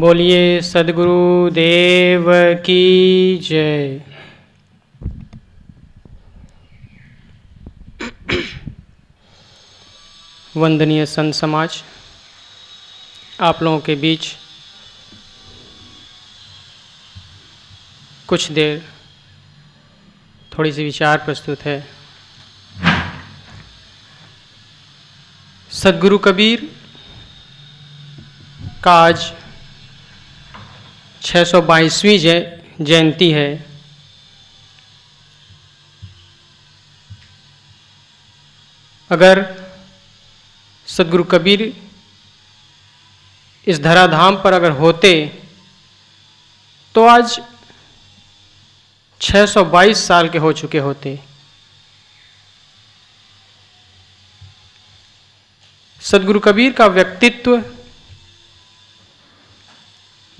बोलिए सदगुरु देव की जय वंदनीय संत समाज आप लोगों के बीच कुछ देर थोड़ी सी विचार प्रस्तुत है सदगुरु कबीर का आज छः सौ बाईसवीं जय जयंती है अगर सदगुरु कबीर इस धराधाम पर अगर होते तो आज 622 साल के हो चुके होते सदगुरु कबीर का व्यक्तित्व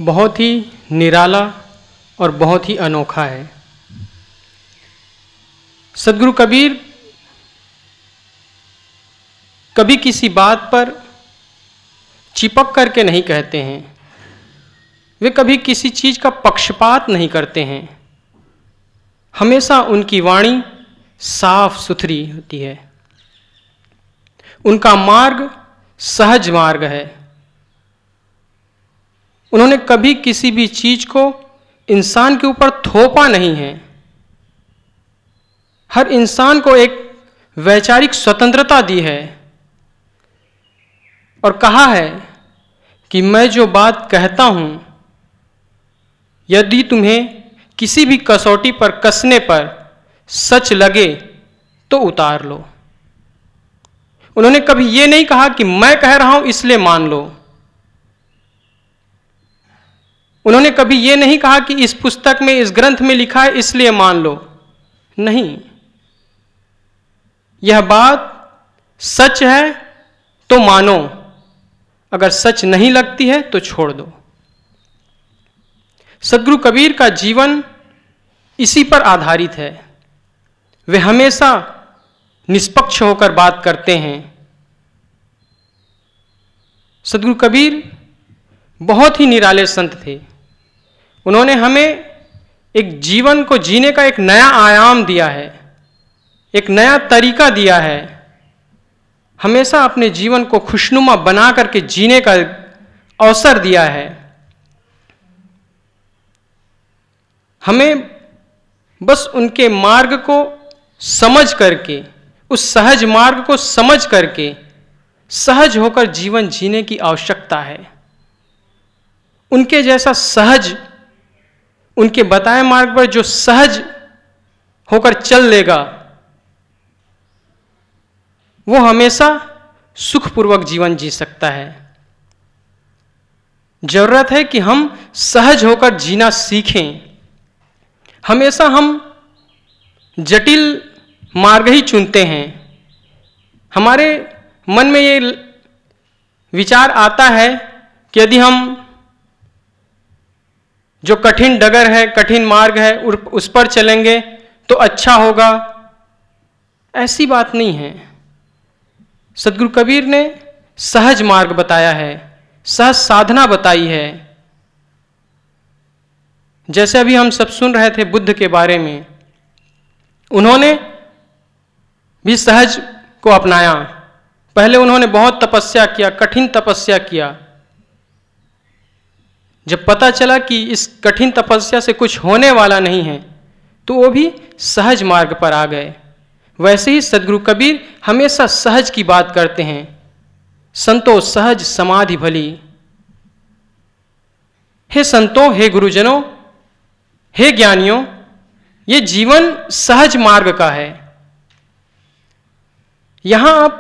बहुत ही निराला और बहुत ही अनोखा है सदगुरु कबीर कभी किसी बात पर चिपक करके नहीं कहते हैं वे कभी किसी चीज़ का पक्षपात नहीं करते हैं हमेशा उनकी वाणी साफ सुथरी होती है उनका मार्ग सहज मार्ग है उन्होंने कभी किसी भी चीज को इंसान के ऊपर थोपा नहीं है हर इंसान को एक वैचारिक स्वतंत्रता दी है और कहा है कि मैं जो बात कहता हूं यदि तुम्हें किसी भी कसौटी पर कसने पर सच लगे तो उतार लो उन्होंने कभी यह नहीं कहा कि मैं कह रहा हूं इसलिए मान लो उन्होंने कभी ये नहीं कहा कि इस पुस्तक में इस ग्रंथ में लिखा है इसलिए मान लो नहीं यह बात सच है तो मानो अगर सच नहीं लगती है तो छोड़ दो सदगुरु कबीर का जीवन इसी पर आधारित है वे हमेशा निष्पक्ष होकर बात करते हैं सदगुरु कबीर बहुत ही निराले संत थे उन्होंने हमें एक जीवन को जीने का एक नया आयाम दिया है एक नया तरीका दिया है हमेशा अपने जीवन को खुशनुमा बना करके जीने का अवसर दिया है हमें बस उनके मार्ग को समझ करके उस सहज मार्ग को समझ करके सहज होकर जीवन जीने की आवश्यकता है उनके जैसा सहज उनके बताए मार्ग पर जो सहज होकर चल लेगा वो हमेशा सुखपूर्वक जीवन जी सकता है जरूरत है कि हम सहज होकर जीना सीखें हमेशा हम जटिल मार्ग ही चुनते हैं हमारे मन में ये विचार आता है कि यदि हम जो कठिन डगर है कठिन मार्ग है उस पर चलेंगे तो अच्छा होगा ऐसी बात नहीं है सदगुरु कबीर ने सहज मार्ग बताया है सहज साधना बताई है जैसे अभी हम सब सुन रहे थे बुद्ध के बारे में उन्होंने भी सहज को अपनाया पहले उन्होंने बहुत तपस्या किया कठिन तपस्या किया जब पता चला कि इस कठिन तपस्या से कुछ होने वाला नहीं है तो वो भी सहज मार्ग पर आ गए वैसे ही सदगुरु कबीर हमेशा सहज की बात करते हैं संतो सहज समाधि भली हे संतों हे गुरुजनों हे ज्ञानियों ये जीवन सहज मार्ग का है यहां आप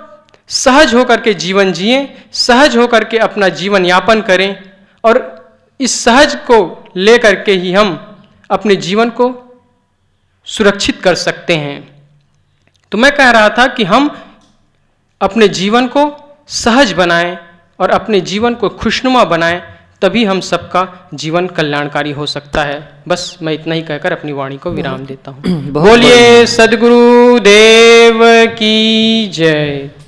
सहज होकर के जीवन जिए सहज होकर के अपना जीवन यापन करें और इस सहज को लेकर के ही हम अपने जीवन को सुरक्षित कर सकते हैं तो मैं कह रहा था कि हम अपने जीवन को सहज बनाएं और अपने जीवन को खुशनुमा बनाएं तभी हम सबका जीवन कल्याणकारी हो सकता है बस मैं इतना ही कहकर अपनी वाणी को विराम देता हूँ बोलिए सदगुरु देव की जय